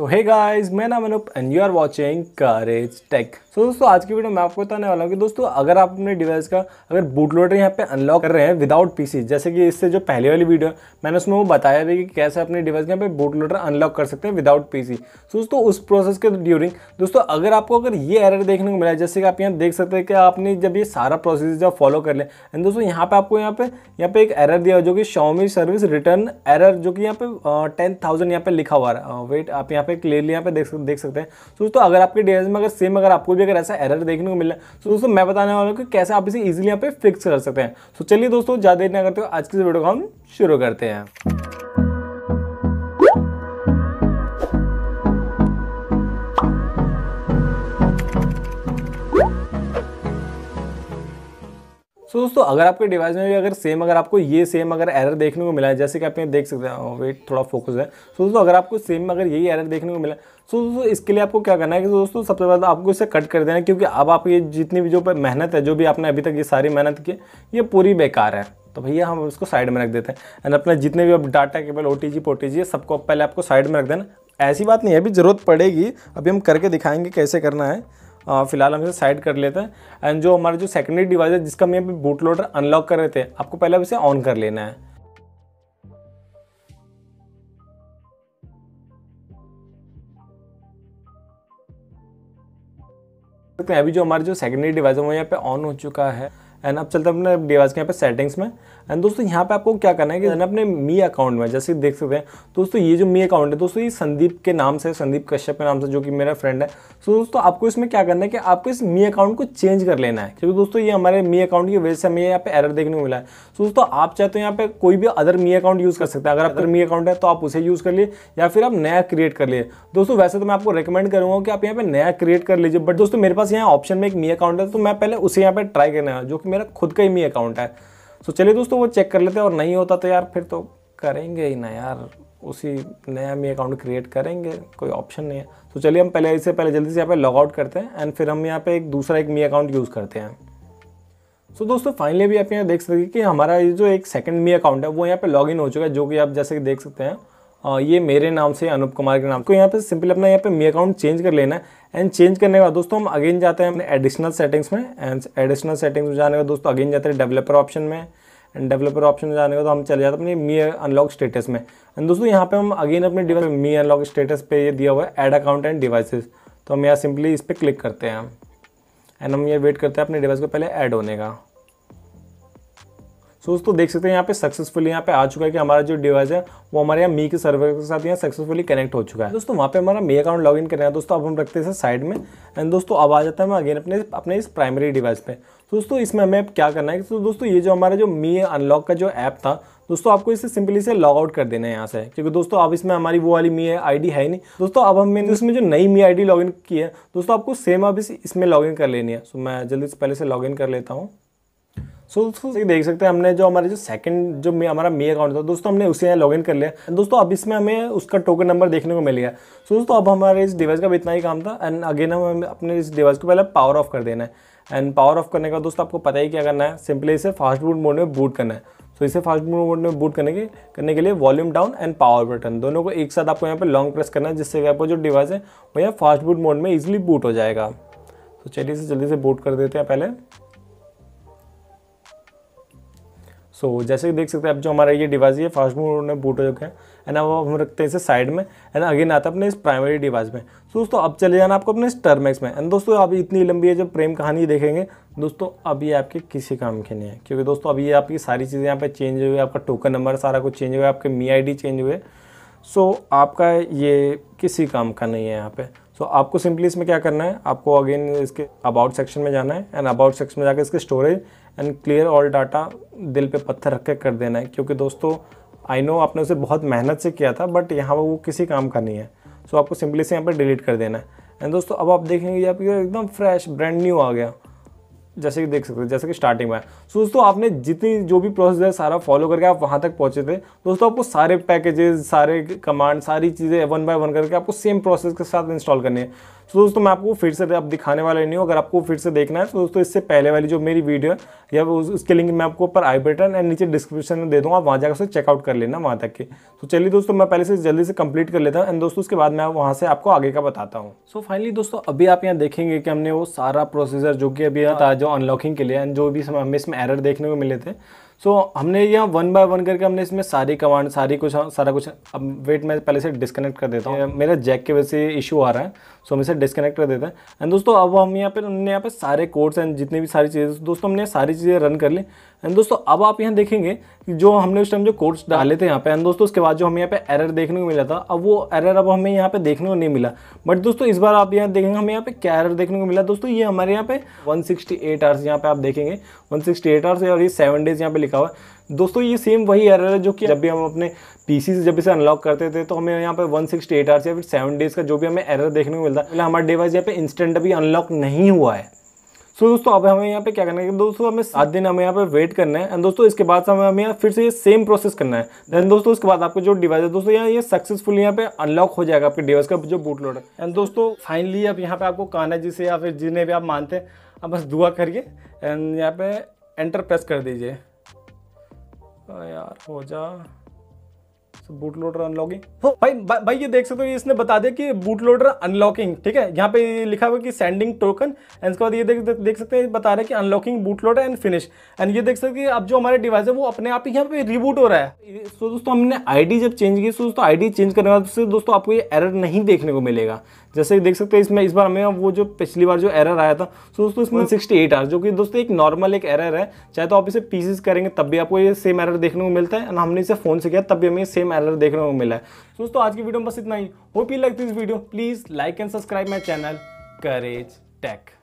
So hey guys, my name is Anup and you are watching Courage Tech. So so, दोस्तों आज की video में आपको बताने वाला हूँ कि दोस्तों अगर आप अपने डिवाइस का अगर बूट लोडर यहाँ पे अनलॉक कर रहे हैं विदाउट पीसी जैसे कि इससे जो पहले वाली वीडियो मैंने उसमें वो बताया भी कि कैसे अपने डिवाइस के यहाँ पे बूट लोडर अनलॉक कर सकते हैं विदाउट पीसी सो दोस्तों उस प्रोसेस के ड्यूरिंग दोस्तों अगर आपको अगर ये एरर देखने को मिला जैसे कि आप यहाँ देख सकते हैं कि आपने जब ये सारा प्रोसेस जब फॉलो कर लें एंड दोस्तों यहाँ पर आपको यहाँ पे यहाँ पे एक एरर दिया जो कि शॉमी सर्विस रिटर्न एरर जो कि यहाँ पे टेन थाउजेंड यहाँ पे लिखा हुआ है वेट आप यहाँ पे क्लियरली यहाँ पे देख देख सकते हैं दोस्तों अगर आपके डिवाइस में अगर सेम अगर आपको भी अगर ऐसा एरर देखने को मिला तो दोस्तों मैं बताने वाला हूँ कि कैसे आप इसे ईजिली यहाँ पे फिक्स कर सकते हैं तो चलिए दोस्तों ज़्यादा देर ना करते हो आज की वीडियो को हम शुरू करते हैं सो so, दोस्तों अगर आपके डिवाइस में भी अगर सेम अगर आपको ये सेम अगर एरर देखने को मिला है जैसे कि आप देख सकते हैं वेट थोड़ा फोकस है सो so, दोस्तों अगर आपको सेम अगर यही एरर देखने को मिला सो so, दोस्तों इसके लिए आपको क्या करना है कि दोस्तों सबसे पहले आपको इसे कट कर देना क्योंकि अब आप ये जितनी भी जो मेहनत है जो भी आपने अभी तक ये सारी मेहनत की ये पूरी बेकार है तो भैया हम उसको साइड में रख देते हैं एंड अपना जितने भी अब data cable O T G पोटी जी सबको पहले आपको साइड में रख देना ऐसी बात नहीं है अभी ज़रूरत पड़ेगी अभी हम करके दिखाएंगे कैसे करना है फिलहाल हम इसे साइड कर लेते हैं एंड जो हमारा जो सेकेंडरी डिवाइस है जिसका हम यहाँ पे बूट लोडर अनलॉक कर रहे थे आपको पहले इसे ऑन कर लेना है तो अभी जो हमारा जो सेकेंडरी डिवाइस है वो यहाँ पे ऑन हो चुका है एंड अब चलते हैं अपने डिवाइस के यहाँ पे सेटिंग्स में एंड दोस्तों यहाँ पे आपको क्या करना है कि अपने मी अकाउंट में जैसे देख सकते हैं दोस्तों ये जो मी अकाउंट है दोस्तों ये संदीप के नाम से संदीप कश्यप के नाम से जो कि मेरा फ्रेंड है सो दोस्तों आपको इसमें क्या करना है कि आपको इस मी अकाउंट को चेंज कर लेना है क्योंकि दोस्तों ये हमारे मी अकाउंट की वजह से हमें यहाँ पे एरर देखने को मिला है सो दोस्तों आप चाहे तो यहाँ पे कोई भी अदर मी अकाउंट यूज़ कर सकते हैं अगर आपका मी अकाउंट है तो आप उसे यूज़ कर लिए या फिर आप नया क्रिएट कर लिए दोस्तों वैसे तो मैं आपको रिकमेंड करूँगा कि आप यहाँ पे नया क्रिएट कर लीजिए बट दोस्तों मेरे पास यहाँ ऑप्शन में एक मी अकाउंट है तो मैं पहले उसे यहाँ पे ट्राई करना है जो कि मेरा खुद का ही मी अकाउंट है सो चलिए दोस्तों वो चेक कर लेते हैं और नहीं होता तो यार फिर तो करेंगे ही ना यार उसी नया मी अकाउंट क्रिएट करेंगे कोई ऑप्शन नहीं है तो चलिए हम पहले इससे पहले जल्दी से यहाँ पे लॉगआउट करते हैं एंड फिर हम यहाँ पे एक दूसरा एक मी अकाउंट यूज़ करते हैं सो so, दोस्तों फाइनली अभी आप यहाँ देख सकते हैं कि हमारा ये जो एक सेकंड मी अकाउंट है वो यहाँ पे लॉगिन हो चुका है जो कि आप जैसे कि देख सकते हैं ये मेरे नाम से अनूप कुमार के नाम को तो यहाँ पे सिंपली अपना यहाँ पे मे अकाउंट चेंज कर लेना है एंड चेंज करने के बाद दोस्तों हम अगेन जाते हैं अपने एडिशनल सेटिंग्स में एंड एडिशनल सेटिंग्स में जाने का दोस्तों अगेन जाते हैं डेवलपर ऑप्शन में एंड डेवलपर ऑप्शन में जाने का तो हम चले जाते हैं अपने मी अनलॉक स्टेटस में एंड दोस्तों यहाँ पे हम अगेन अपने डिवाइस मी अनलॉक स्टेटस पे ये दिया हुआ है एड अकाउंट एंड डिवाइसेस तो हम यहाँ सिंपली इस पर क्लिक करते हैं एंड हम ये वेट करते हैं अपने डिवाइस को पहले ऐड होने का सो तो दोस्तों देख सकते हैं यहाँ पे सक्सेसफुली यहाँ पे आ चुका है कि हमारा जो डिवाइस है वो हमारे यहाँ मी के सर्वर के साथ यहाँ सक्सेसफुली कनेक्ट हो चुका है दोस्तों वहाँ पे हमारा मी अकाउंट लॉगिन करना है दोस्तों अब हम रखते हैं साइड में एंड दोस्तों अब आ जाता है हम अगेन अपने अपने इस प्राइमरी डिवाइस पे दोस्तों इसमें हमें क्या करना है तो दोस्तों ये जो हमारा जो मी अनलॉक का जो ऐप था दोस्तों आपको इसे सिंपली से लॉग आउट कर देना है यहाँ से क्योंकि दोस्तों अब इसमें हमारी वो वाली मी आईडी है नहीं दोस्तों अब हमने इसमें जो नई मी आईडी लॉगिन की है दोस्तों आपको सेम अब इसमें लॉगिन कर लेनी है सो मैं जल्दी से पहले से लॉगिन कर लेता हूँ सो दोस्तों देख सकते हैं हमने जो हमारे जो सेकंड जो हमारा मे अकाउंट था दोस्तों हमने उसे लॉग इन कर लिया दोस्तों अब इसमें हमें उसका टोकन नंबर देखने को मिल गया सो दोस्तों अब हमारे इस डिवाइस का भी इतना ही काम था एंड अगेन हम अपने इस डिवाइस को पहले पावर ऑफ कर देना है एंड पावर ऑफ करने का दोस्तों आपको पता ही क्या करना है सिंपली इसे फास्ट बूट मोड में बूट करना है सो इसे फास्ट बूट मोड में बूट करने के करने के लिए volume down and power button दोनों को एक साथ आपको यहाँ पर लॉन्ग प्रेस करना है जिससे कि आपको जो डिवाइस है वो यहाँ फास्ट बूट मोड में ईजिली बूट हो जाएगा तो चलिए इसे जल्दी से बूट कर देते हैं पहले सो so, जैसे कि देख सकते हैं अब जो हमारा ये डिवाइस ये फास्ट मूव में बूट हो चुके हैं है ना वो हम रखते हैं इसे साइड में एंड अगेन आता है अपने इस प्राइमरी डिवाइस में so, दोस्तों अब चले जाना आपको अपने इस टर्मैक्स में एंड दोस्तों अभी इतनी लंबी है जब प्रेम कहानी देखेंगे दोस्तों अब ये आपके किसी काम के नहीं है क्योंकि दोस्तों अभी ये आपकी सारी चीज़ें यहाँ पर चेंज हुई है आपका टोकन नंबर सारा कुछ चेंज हुआ आपके मी आई चेंज हुए सो आपका ये किसी काम का नहीं है यहाँ पर सो आपको सिंपली इसमें क्या करना है आपको अगेन इसके अबाउट सेक्शन में जाना है एंड अबाउट सेक्शन में जाकर इसके storage and clear all data दिल पे पत्थर रख के कर देना है क्योंकि दोस्तों आई नो आपने उसे बहुत मेहनत से किया था बट यहाँ पर वो किसी काम का नहीं है सो so, आपको सिंपली से यहाँ पर डिलीट कर देना है एंड दोस्तों अब आप देखेंगे आप पर एकदम फ्रेश ब्रांड न्यू आ गया जैसे कि देख सकते हैं जैसे कि स्टार्टिंग में सो दोस्तों आपने जितनी जो भी प्रोसेस है सारा फॉलो करके आप वहाँ तक पहुँचे थे दोस्तों आपको सारे पैकेजेस सारे कमांड सारी चीज़ें वन बाय वन करके आपको सेम प्रोसेस के साथ इंस्टॉल करनी है तो दोस्तों मैं आपको फिर से अब दिखाने वाला नहीं हूँ अगर आपको फिर से देखना है तो दोस्तों इससे पहले वाली जो मेरी वीडियो है या उसके लिंक मैं आपको ऊपर आई बटन एंड नीचे डिस्क्रिप्शन में दे दूँगा आप वहाँ जाकर उसे चेकआउट कर लेना वहाँ तक के तो चलिए दोस्तों मैं पहले से जल्दी से कंप्लीट कर लेता हूँ एंड दोस्तों उसके बाद मैं वहाँ से आपको आगे का बताता हूँ सो फाइनली दोस्तों अभी आप यहाँ देखेंगे कि हमने वो सारा प्रोसीजर जो कि अभी था हाँ। जो अनलॉकिंग के लिए एंड जो भी हमें इसमें एरर देखने को मिले थे सो so, हमने यहाँ वन बाय वन करके हमने इसमें सारी कमांड सारी कुछ सारा कुछ अब वेट मैं पहले से डिस्कनेक्ट कर देता हूँ मेरा जैक के वजह से इशू आ रहा है सो so, हम इसे डिस्कनेक्ट कर देते हैं एंड दोस्तों अब हम यहाँ पर हमने यहाँ पे सारे कोड्स एंड जितनी भी सारी चीज़ें दोस्तों हमने सारी चीज़ें रन कर ली एंड दोस्तों अब आप यहाँ देखेंगे कि जो हमने उस टाइम जो कोर्स डाले थे यहाँ पे एंड दोस्तों उसके बाद जो हमें यहाँ पे एरर देखने को मिला था अब वो एरर अब हमें यहाँ पे देखने को नहीं मिला बट दोस्तों इस बार आप यहाँ देखेंगे हमें यहाँ पे क्या एरर देखने को मिला दोस्तों ये हमारे यहाँ पे 168 सिक्सटी एट आवर्स यहाँ पे आप देखेंगे वन सिक्सटी आवर्स और ये सेवन डेज यहाँ पे लिखा हुआ है दोस्तों ये सेम वही एरर है जो कि जब भी हम अपने पीसी से जब इसे अनलॉक करते थे तो हमें यहाँ पे 168 सिक्सटी आवर्स या फिर सेवन डेज़ का जो भी हमें एरर देखने को मिलता है मतलब हमारा डिवाइस यहाँ पे इंस्टेंट अभी अनलॉक नहीं हुआ है सो so, दोस्तों अब हमें यहाँ पे क्या करना है दोस्तों हमें सात दिन हमें यहाँ पे वेट करना है एंड दोस्तों इसके बाद हमें हमें यहाँ फिर से ये सेम प्रोसेस करना है देन दोस्तों उसके बाद आपको जो डिवाइस है दोस्तों यहाँ ये सक्सेसफुल यहाँ पे अनलॉक हो जाएगा आपके डिवाइस का जो बूट लोड है एंड दोस्तों फाइनली अब यहाँ पे आपको काना जी या फिर जिन्हें भी आप मानते हैं आप बस दुआ करिए एंड यहाँ पे एंटर प्रेस कर दीजिए हाँ यार हो जा बूट लोडर अनलॉकिंग भाई भा, भाई ये देख सकते हो इसने बता दिया कि बूट लोडर अनलॉकिंग ठीक है यहाँ पे लिखा हुआ कि सेंडिंग टोकन एंड उसके बाद ये देख देख सकते हैं बता रहे कि unlocking boot loader and finish and ये देख सकते हैं अब जो हमारे डिवाइस है वो अपने आप ही यहाँ पे रिबूट हो रहा है दोस्तों हमने आईडी जब चेंज की दोस्तों आईडी चेंज करने के बाद दोस्तों आपको ये एरर नहीं देखने को मिलेगा जैसे देख सकते हैं इसमें इस बार हमें वो जो पिछली बार जो एरर आया था सो तो दोस्तों इसमें सिक्सटी एट आर जो कि दोस्तों एक नॉर्मल एक एरर है चाहे तो आप इसे पीसेस करेंगे तब भी आपको ये सेम एरर देखने को मिलता है और हमने इसे फोन से किया तब भी हमें सेम एरर देखने को मिला है तो दोस्तों आज की वीडियो में बस इतना ही hope you like this video please like and subscribe my channel courage take